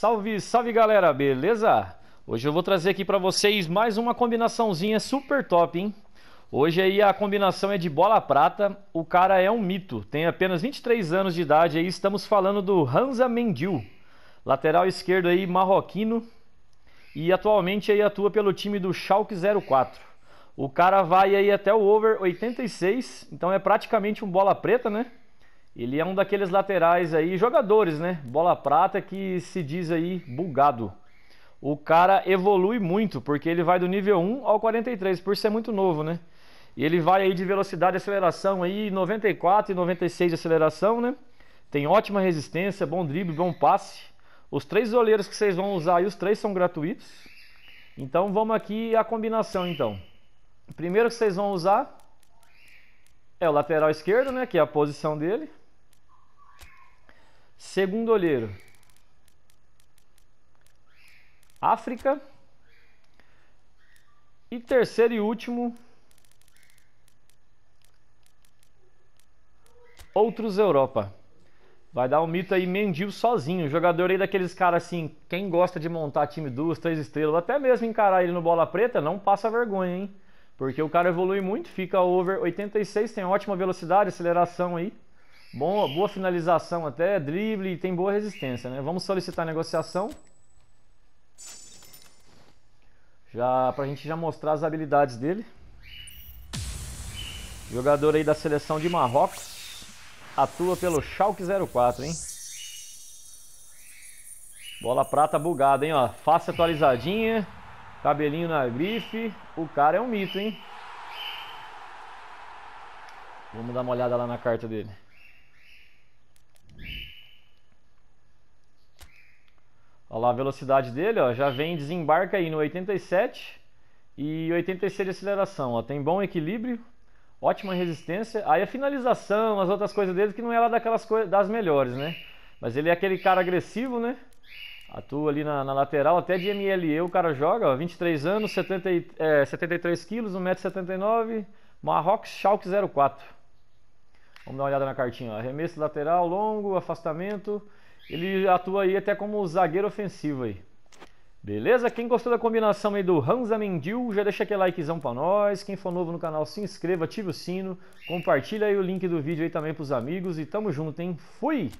Salve, salve galera, beleza? Hoje eu vou trazer aqui para vocês mais uma combinaçãozinha super top, hein? Hoje aí a combinação é de bola prata, o cara é um mito, tem apenas 23 anos de idade aí, estamos falando do Hansa Mendil, lateral esquerdo aí marroquino e atualmente aí atua pelo time do Schalke 04. O cara vai aí até o over 86, então é praticamente um bola preta, né? Ele é um daqueles laterais aí, jogadores, né? Bola prata que se diz aí bugado. O cara evolui muito, porque ele vai do nível 1 ao 43, por ser muito novo, né? E ele vai aí de velocidade e aceleração aí, 94 e 96 de aceleração, né? Tem ótima resistência, bom drible, bom passe. Os três goleiros que vocês vão usar aí, os três são gratuitos. Então vamos aqui a combinação então. O primeiro que vocês vão usar é o lateral esquerdo, né, que é a posição dele. Segundo olheiro. África. E terceiro e último, outros Europa. Vai dar um mito aí, Mendil sozinho. Jogador aí daqueles caras assim, quem gosta de montar time duas, três estrelas, até mesmo encarar ele no bola preta, não passa vergonha, hein? Porque o cara evolui muito, fica over 86, tem ótima velocidade, aceleração aí. Bom, boa finalização até, drible e tem boa resistência, né? Vamos solicitar negociação. Já, pra gente já mostrar as habilidades dele. Jogador aí da seleção de Marrocos. Atua pelo Schalke 04, hein? Bola prata bugada, hein, ó. Face atualizadinha. Cabelinho na grife. O cara é um mito, hein? Vamos dar uma olhada lá na carta dele. Olha lá a velocidade dele, ó, já vem desembarca aí no 87 e 86 de aceleração. Ó, tem bom equilíbrio, ótima resistência. Aí a finalização, as outras coisas dele que não é lá daquelas das melhores, né? Mas ele é aquele cara agressivo, né? Atua ali na, na lateral, até de MLE o cara joga, ó, 23 anos, 70, é, 73 quilos, 1,79m, Marrocos Schalke 04. Vamos dar uma olhada na cartinha, ó. arremesso lateral, longo, afastamento, ele atua aí até como zagueiro ofensivo aí. Beleza? Quem gostou da combinação aí do Hansa Mendil, já deixa aquele likezão pra nós. Quem for novo no canal, se inscreva, ative o sino, compartilha aí o link do vídeo aí também pros amigos e tamo junto, hein? Fui!